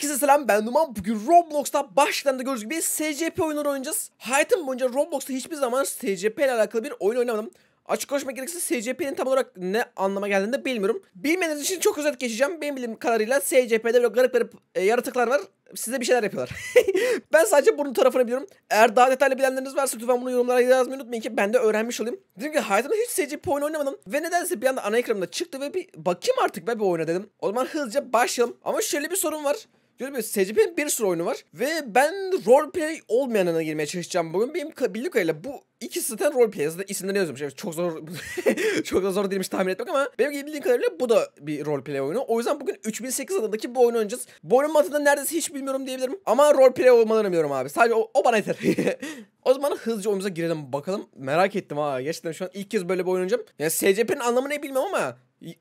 Herkese selam ben Duman. Bugün Roblox'ta başlarında gördüğünüz gibi SCP oyunları oynayacağız. Hayatım boyunca Roblox'ta hiçbir zaman SCP ile alakalı bir oyun oynamadım. Açık konuşmak gerekirse SCP'nin tam olarak ne anlama geldiğini de bilmiyorum. Bilmeniz için çok özet geçeceğim. Benim bildiğim kadarıyla SCP'de böyle garip garip e, yaratıklar var. Size bir şeyler yapıyorlar. ben sadece bunun tarafını biliyorum. Eğer daha detaylı bilenleriniz varsa lütfen bunu yorumlara yazmayı unutmayın ki ben de öğrenmiş olayım. Dedim ki hayatımda hiç SCP oyunu oynamadım. Ve nedense bir anda ana ekranımda çıktı ve bir bakayım artık be bir oyuna dedim. O zaman hızlıca başlayalım. Ama şöyle bir sorun var. Diyorum ya SCP'nin bir sürü oyunu var. Ve ben roleplay olmayanına girmeye çalışacağım bugün. Benim bildiğim kadarıyla bu ikisi de roleplay. Aslında isimlerini yazıyormuş. Evet, çok zor çok da zor değilmiş tahmin etmek ama benim bildiğim kadarıyla bu da bir roleplay oyunu. O yüzden bugün 3008 adındaki bu oyunu oynayacağız. Bu oyunun adını neredeyse hiç bilmiyorum diyebilirim. Ama roleplay olmalarını biliyorum abi. Sadece o, o bana yeter. o zaman hızlıca oyunumuza girelim bakalım. Merak ettim ha. Gerçekten şu an ilk kez böyle bir oyun oynayacağım. Yani SCP'nin anlamı ne bilmiyorum ama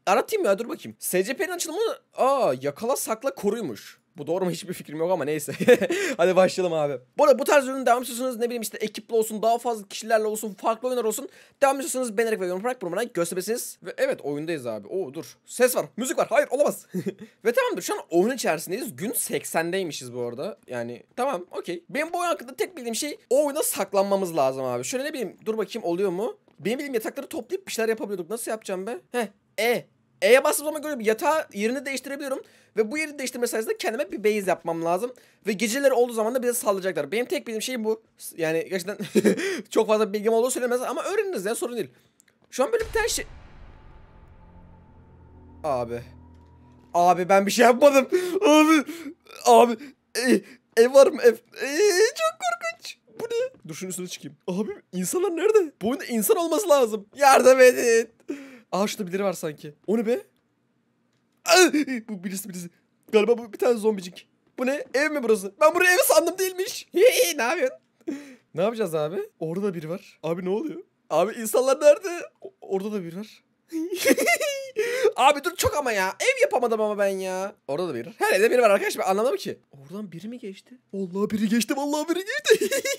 Aratayım ya dur bakayım. SCP'nin açılımı aa yakala sakla koruymuş. Bu doğru mu hiçbir fikrim yok ama neyse. Hadi başlayalım abi. Bu arada bu tarz ürün devam ne bileyim işte ekiple olsun daha fazla kişilerle olsun farklı oyunlar olsun. Devam istiyorsanız beğenerek ve yorum yaparak bunu bana gösterebilirsiniz. Ve evet oyundayız abi. Oo dur. Ses var. Müzik var. Hayır olamaz. ve tamamdır şu an oyun içerisindeyiz. Gün 80'deymişiz bu arada. Yani tamam okey. Benim bu oyun hakkında tek bildiğim şey o oyuna saklanmamız lazım abi. Şöyle ne bileyim dur bakayım oluyor mu? Benim bildiğim yatakları toplayıp bir şeyler yapabiliyorduk. Nasıl yapacağım be? Heh. E E'ye bastığım zaman görüyorum yatağı yerini değiştirebiliyorum. Ve bu yeri değiştirme sayesinde kendime bir base yapmam lazım. Ve geceleri olduğu zaman da bize sallayacaklar. Benim tek bildiğim şey bu. Yani gerçekten çok fazla bilgim olduğu söylemez ama öğreniniz ya sorun değil. Şu an böyle bir tane şey... Abi. Abi ben bir şey yapmadım. Abi. Abi. E, ev var mı ev? E, çok korkunç. Bu ne? Dur şunun üstüne çıkayım. Abi insanlar nerede? Bu oyunda insan olması lazım. Yardım edin. Ağaçta biri var sanki. O ne be? Ah! bu birisi birisi. Galiba bu bir tane zombicik. Bu ne? Ev mi burası? Ben burayı ev sandım değilmiş. Hii, ne yapıyorsun? ne yapacağız abi? Orada da biri var. Abi ne oluyor? Abi insanlar nerede? O orada da biri var. abi dur çok ama ya. Ev yapamadım ama ben ya. Orada da biri var. Her biri var arkadaş. Ben anlamadım ki. Oradan biri mi geçti? Vallahi biri geçti. Vallahi biri geçti.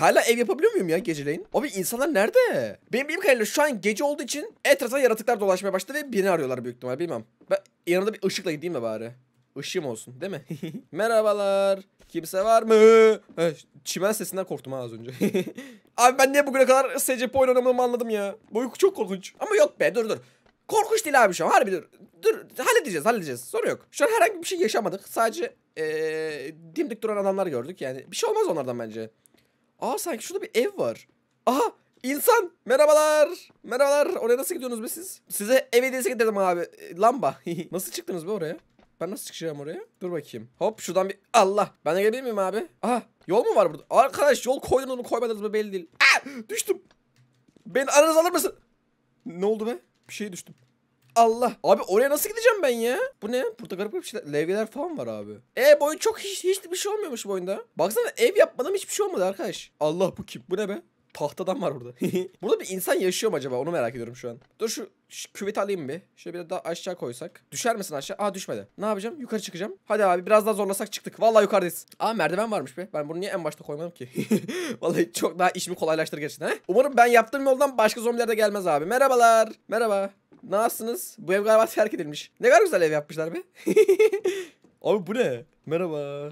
Hala ev yapabiliyor muyum ya geceleyin? Abi insanlar nerede? Benim bildiğim kadarıyla şu an gece olduğu için etrafta yaratıklar dolaşmaya başladı ve beni arıyorlar büyük ihtimal bilmem. Ben yanımda bir ışıkla gideyim de bari. Işığım olsun değil mi? Merhabalar. Kimse var mı? Çimen sesinden korktum ha az önce. Abi ben niye bugüne kadar SCP oyun anladım ya. Bu uyku çok korkunç. Ama yok be dur dur. Korkunç değil abi şu an. Harbi dur. Dur. Halledeceğiz halledeceğiz. Sorun yok. Şu an herhangi bir şey yaşamadık. Sadece ee, dimdik duran adamlar gördük. Yani bir şey olmaz onlardan bence. Aa sanki şurada bir ev var. Aha insan. Merhabalar. Merhabalar. Oraya nasıl gidiyorsunuz be siz? Size ev hediyesi getirdim abi. Lamba. nasıl çıktınız be oraya? Ben nasıl çıkacağım oraya? Dur bakayım. Hop şuradan bir... Allah. Ben de gelebilir miyim abi? Aha. Yol mu var burada? Arkadaş yol koydun mu koymadınız mı belli değil. Aa, ah, düştüm. Beni aranız alır mısın? Ne oldu be? Bir şey düştüm. Allah. Abi oraya nasıl gideceğim ben ya? Bu ne? Burada garip garip şeyler. Levyeler falan var abi. E boyun çok hiç, hiç bir şey olmuyormuş bu oyunda. Baksana ev yapmadım hiçbir şey olmadı arkadaş. Allah bu kim? Bu ne be? tahtadan var burada. burada bir insan yaşıyor mu acaba onu merak ediyorum şu an. Dur şu, şu küvet alayım bir. Şöyle bir daha aşağı koysak. Düşer misin aşağı? Aa düşmedi. Ne yapacağım? Yukarı çıkacağım. Hadi abi biraz daha zorlasak çıktık. Vallahi yukarıdayız. Aa merdiven varmış be. Ben bunu niye en başta koymadım ki? Vallahi çok daha işimi kolaylaştırır gerçekten. He? Umarım ben yaptığım yoldan başka zombiler de gelmez abi. Merhabalar. Merhaba. Nasılsınız? Bu ev galiba terk edilmiş. Ne kadar güzel ev yapmışlar be. abi bu ne? Merhaba.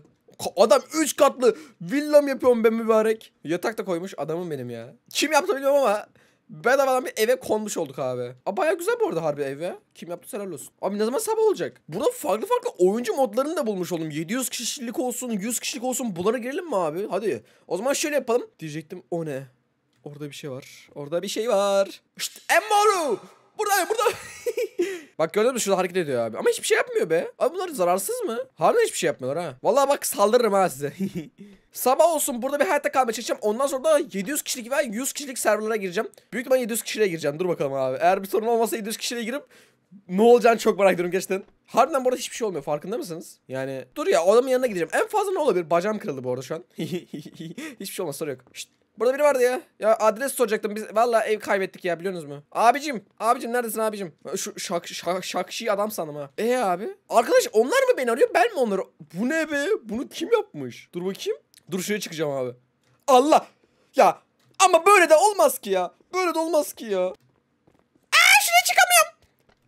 Adam 3 katlı villam yapıyorum ben mübarek. Yatak da koymuş adamım benim ya. Kim yaptı bilmiyorum ama bedavadan bir eve konmuş olduk abi. Aa baya güzel bu arada harbi ev Kim yaptı helal olsun. Abi ne zaman sabah olacak? Burada farklı farklı oyuncu modlarını da bulmuş oldum. 700 kişilik olsun, 100 kişilik olsun. Bunlara girelim mi abi? Hadi. O zaman şöyle yapalım. Diyecektim o ne? Orada bir şey var. Orada bir şey var. İşte Emmaru. Burada burada. Bak gördün mü şurada hareket ediyor abi. Ama hiçbir şey yapmıyor be. Abi bunlar zararsız mı? Harbiden hiçbir şey yapmıyorlar ha. Vallahi bak saldırırım ha size. Sabah olsun burada bir hayatta kalmaya çalışacağım. Ondan sonra da 700 kişilik veya 100 kişilik serverlara gireceğim. Büyük ihtimalle 700 kişiye gireceğim. Dur bakalım abi. Eğer bir sorun olmasa 700 kişiye girip ne olacağını çok merak ediyorum gerçekten. Harbiden burada hiçbir şey olmuyor farkında mısınız? Yani dur ya adamın yanına gideceğim. En fazla ne olabilir? Bacağım kırıldı bu arada şu an. hiçbir şey olmaz soru yok. Şşt. Burada biri vardı ya. Ya adres soracaktım. Biz valla ev kaybettik ya biliyorsunuz mu? Abicim. Abicim neredesin abicim? Şu şak, şak, şakşi adam sanım ha. E abi? Arkadaş onlar mı beni arıyor ben mi onları? Bu ne be? Bunu kim yapmış? Dur bakayım. Dur şuraya çıkacağım abi. Allah. Ya ama böyle de olmaz ki ya. Böyle de olmaz ki ya. Aa şuraya çıkamıyorum.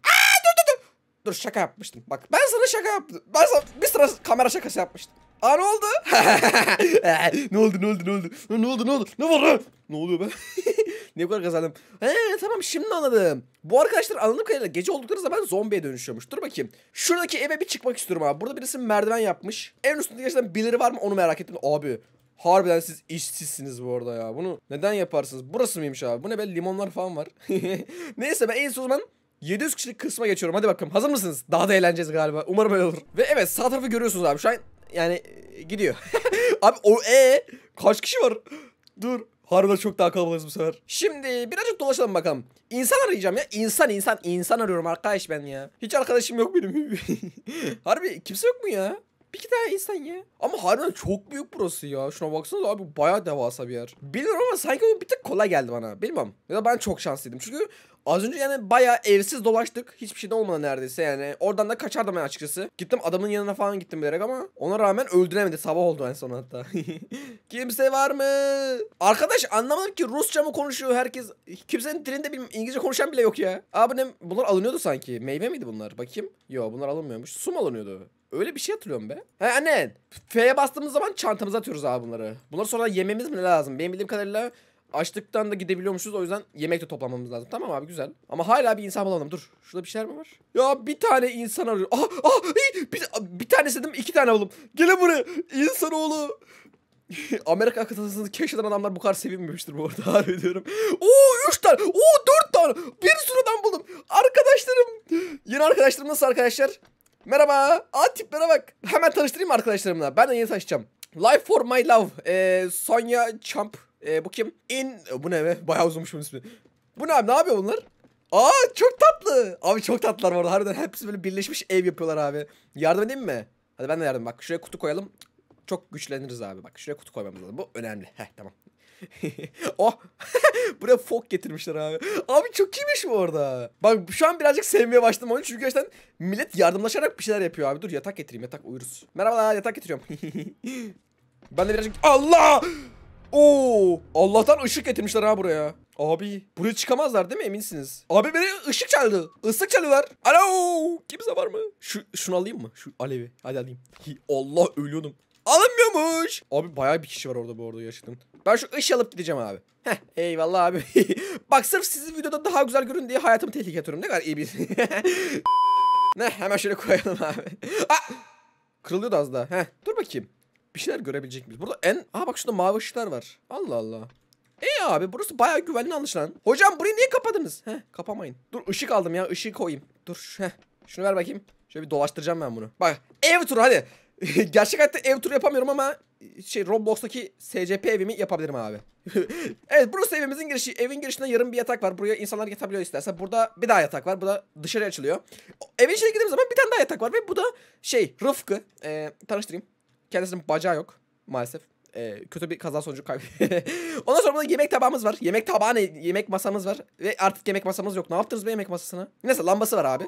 Aa dur dur dur. Dur şaka yapmıştım. Bak ben sana şaka yaptım. Ben sana bir sıra kamera şakası yapmıştım. Aa ne oldu? ne oldu ne oldu ne oldu? Ne oldu ne oldu? Ne var? Ne oluyor be? ne kadar kazandım? He tamam şimdi anladım. Bu arkadaşlar anladığım kadarıyla gece oldukları zaman zombiye dönüşüyormuş. Dur bakayım. Şuradaki eve bir çıkmak istiyorum abi. Burada birisi merdiven yapmış. Evin üstünde gerçekten biliri var mı onu merak ettim. Abi Harbiden siz işsizsiniz bu arada ya. Bunu neden yaparsınız? Burası mıymış abi? Bu ne be limonlar falan var. Neyse ben en son zaman 700 kişilik kısma geçiyorum. Hadi bakalım hazır mısınız? Daha da eğleneceğiz galiba. Umarım öyle olur. Ve evet sağ tarafı görüyorsunuz abi. Şu an yani e, gidiyor. Abi o e kaç kişi var? Dur. Harbiden çok daha kalabalığız bu sefer. Şimdi birazcık dolaşalım bakalım. İnsan arayacağım ya. İnsan insan. insan arıyorum arkadaş ben ya. Hiç arkadaşım yok benim. Harbi kimse yok mu ya? Bir iki tane insan ya. Ama harbiden çok büyük burası ya. Şuna baksanız abi bayağı devasa bir yer. Bilmiyorum ama sanki bu bir tık kolay geldi bana. Bilmem. Ya da ben çok şanslıydım. Çünkü Az önce yani bayağı evsiz dolaştık. Hiçbir şey de olmadı neredeyse yani. Oradan da kaçardım ben açıkçası. Gittim adamın yanına falan gittim bilerek ama ona rağmen öldüremedi. Sabah oldu en son hatta. Kimse var mı? Arkadaş anlamadım ki Rusça mı konuşuyor herkes? Kimsenin dilinde bir İngilizce konuşan bile yok ya. Abi ne bunlar alınıyordu sanki. Meyve miydi bunlar? Bakayım. Yo bunlar alınmıyormuş. Su mu alınıyordu? Öyle bir şey hatırlıyorum be. He anne. F'ye bastığımız zaman çantamıza atıyoruz abi bunları. Bunları sonra yememiz mi lazım? Benim bildiğim kadarıyla açtıktan da gidebiliyormuşuz. O yüzden yemek de toplamamız lazım. Tamam abi güzel. Ama hala bir insan bulamadım. Dur. Şurada bir şeyler mi var? Ya bir tane insan arıyor. Ah ah. Bir, bir tane istedim. iki tane buldum. Gelin buraya. İnsanoğlu. Amerika kıtasını keşfeden adamlar bu kadar sevinmemiştir bu arada harbi diyorum. Oo üç tane, oo dört tane. Bir sürü adam buldum. Arkadaşlarım. Yeni arkadaşlarım nasıl arkadaşlar? Merhaba. a tiplere bak. Hemen tanıştırayım arkadaşlarımla. Ben de yeni tanışacağım. Life for my love. Ee, Sonya Champ. Ee, bu kim? In... Bu ne be? Bayağı uzunmuş bunun ismi. Bu ne abi? Ne yapıyor bunlar? Aa çok tatlı. Abi çok tatlılar var. Harbiden hepsi böyle birleşmiş ev yapıyorlar abi. Yardım edeyim mi? Hadi ben de yardım. Bak şuraya kutu koyalım. Çok güçleniriz abi. Bak şuraya kutu koymamız lazım. Bu önemli. Heh tamam. oh. Buraya fok getirmişler abi. Abi çok iyiymiş bu orada. Bak şu an birazcık sevmeye başladım onu. Çünkü gerçekten millet yardımlaşarak bir şeyler yapıyor abi. Dur yatak getireyim yatak uyuruz. Merhabalar yatak getiriyorum. ben de birazcık... Allah! Oo! Allah'tan ışık getirmişler ha buraya. Abi buraya çıkamazlar değil mi eminsiniz? Abi beni ışık çaldı. Islık çalıyorlar. Alo! Kimse var mı? Şu şunu alayım mı? Şu alevi. Hadi alayım. Allah ölüyordum. Alınmıyormuş. Abi bayağı bir kişi var orada bu arada gerçekten. Ben şu ışığı alıp gideceğim abi. Heh, eyvallah abi. Bak sırf sizi videoda daha güzel görün diye hayatımı tehlikeye atıyorum. Ne kadar iyi bir... ne hemen şöyle koyalım abi. Aa! Ah! Kırılıyordu az daha. Heh, dur bakayım. Bir şeyler görebilecek miyiz? Burada en... Aha bak şurada mavi ışıklar var. Allah Allah. İyi e abi burası bayağı güvenli anlaşılan. Hocam burayı niye kapadınız? Heh kapamayın. Dur ışık aldım ya ışığı koyayım. Dur heh. Şunu ver bakayım. Şöyle bir dolaştıracağım ben bunu. Bak ev turu hadi. Gerçek hayatta ev turu yapamıyorum ama şey Roblox'taki SCP evimi yapabilirim abi. evet burası evimizin girişi. Evin girişinde yarım bir yatak var. Buraya insanlar yatabiliyor isterse. Burada bir daha yatak var. Bu da dışarı açılıyor. Evin içine girdiğim zaman bir tane daha yatak var. Ve bu da şey Rıfkı. Ee, tanıştırayım. Kendisinin bacağı yok maalesef. Ee, kötü bir kaza sonucu kaybı. Ondan sonra burada yemek tabağımız var. Yemek tabağı ne? Yemek masamız var. Ve artık yemek masamız yok. Ne yaptınız bu yemek masasına? Neyse lambası var abi.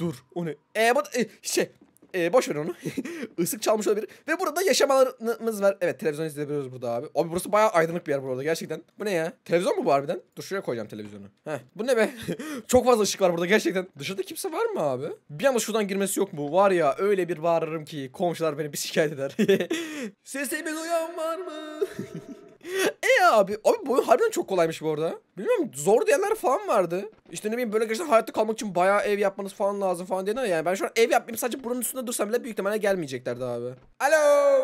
Dur o ne? Ee, bu da, e, şey e, boş ver onu. Isık çalmış olabilir. Ve burada yaşamalarımız var. Evet televizyon izleyebiliyoruz burada abi. Abi burası bayağı aydınlık bir yer burada gerçekten. Bu ne ya? Televizyon mu bu harbiden? Dur şuraya koyacağım televizyonu. Heh. Bu ne be? Çok fazla ışık var burada gerçekten. Dışarıda kimse var mı abi? Bir anda şuradan girmesi yok mu? Var ya öyle bir bağırırım ki komşular beni bir şikayet eder. Sesimi duyan var mı? e abi. Abi boyun oyun harbiden çok kolaymış bu arada. Bilmiyorum zor diyenler falan vardı. İşte ne bileyim böyle gerçekten hayatta kalmak için bayağı ev yapmanız falan lazım falan diyenler yani. Ben şu an ev yapmayayım sadece buranın üstünde dursam bile büyük ihtimalle gelmeyeceklerdi abi. Alo.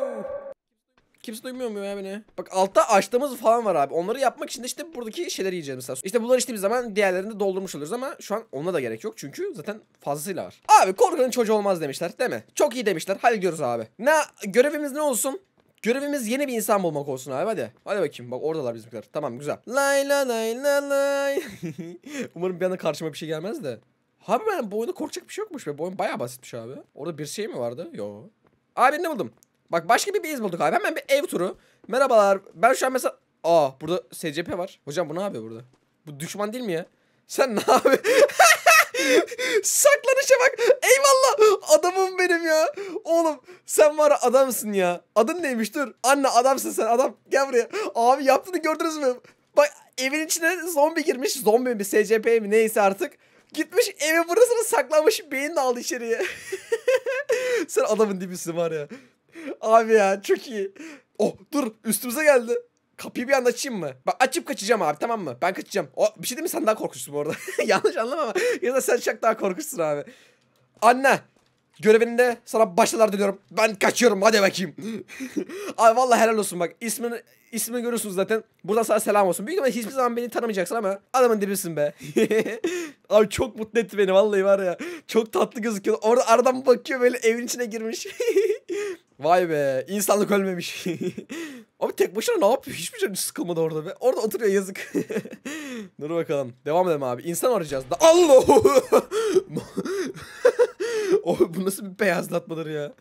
Kimse duymuyor mu ya beni? Bak altta açtığımız falan var abi. Onları yapmak için de işte buradaki şeyleri yiyeceğiz mesela. İşte bunları içtiğimiz zaman diğerlerini de doldurmuş oluruz ama şu an ona da gerek yok. Çünkü zaten fazlasıyla var. Abi korkunun çocuğu olmaz demişler değil mi? Çok iyi demişler. Hadi gidiyoruz abi. Ne görevimiz ne olsun? Görevimiz yeni bir insan bulmak olsun abi hadi. Hadi bakayım bak oradalar bizimkiler. Tamam güzel. Lay la lay la lay. Umarım bir anda karşıma bir şey gelmez de. Abi ben bu oyunda korkacak bir şey yokmuş be. Bu oyun bayağı basitmiş abi. Orada bir şey mi vardı? Yo. Abi ne buldum? Bak başka bir base bulduk abi. Hemen bir ev turu. Merhabalar. Ben şu an mesela... Aa burada SCP var. Hocam bu ne yapıyor burada? Bu düşman değil mi ya? Sen ne yapıyorsun? Saklan işe bak. Eyvallah. Adamım benim ya. Oğlum sen var adamsın ya. Adın neymiş dur. Anne adamsın sen adam. Gel buraya. Abi yaptığını gördünüz mü? Bak evin içine zombi girmiş. Zombi mi SCP mi neyse artık. Gitmiş eve burasını saklamış. Beyin de aldı içeriye. sen adamın dibisin var ya. Abi ya çok iyi. Oh dur üstümüze geldi. Kapıyı bir anda açayım mı? Bak açıp kaçacağım abi tamam mı? Ben kaçacağım. O, bir şey değil mi? Sen daha korkunçsun bu arada. Yanlış anlama ama. Ya da sen çok daha korkunçsun abi. Anne. Görevinde sana başlar diyorum. Ben kaçıyorum hadi bakayım. Abi vallahi helal olsun bak. İsmini ismini görürsünüz zaten. Buradan sana selam olsun. Büyük ihtimalle hiçbir zaman beni tanımayacaksın ama adamın dibisin be. Abi çok mutlu etti beni vallahi var ya. Çok tatlı gözüküyor. Orada aradan bakıyor böyle evin içine girmiş. Vay be insanlık ölmemiş. Abi tek başına ne yapıyor? Hiçbir canı şey sıkılmadı orada be. Orada oturuyor yazık. Dur bakalım. Devam edelim abi. İnsan arayacağız da. Allah! oh, bu nasıl bir beyazlatmadır ya.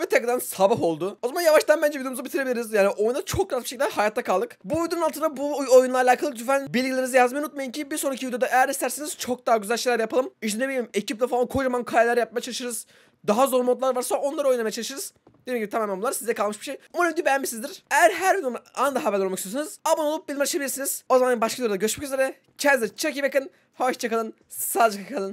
Ve tekrardan sabah oldu. O zaman yavaştan bence videomuzu bitirebiliriz. Yani oyuna çok rahat bir şekilde hayatta kaldık. Bu videonun altına bu oyunla alakalı lütfen bilgilerinizi yazmayı unutmayın ki bir sonraki videoda eğer isterseniz çok daha güzel şeyler yapalım. İşte ne bileyim ekiple falan kocaman kayalar yapmaya çalışırız daha zor modlar varsa onları oynamaya çalışırız. Dediğim gibi tamamen bunlar size kalmış bir şey. Umarım videoyu beğenmişsinizdir. Eğer her videonun anında haber olmak istiyorsanız abone olup bildirim açabilirsiniz. O zaman başka videoda görüşmek üzere. Kendinize çok iyi bakın. Hoşçakalın. Sağlıcakla kalın.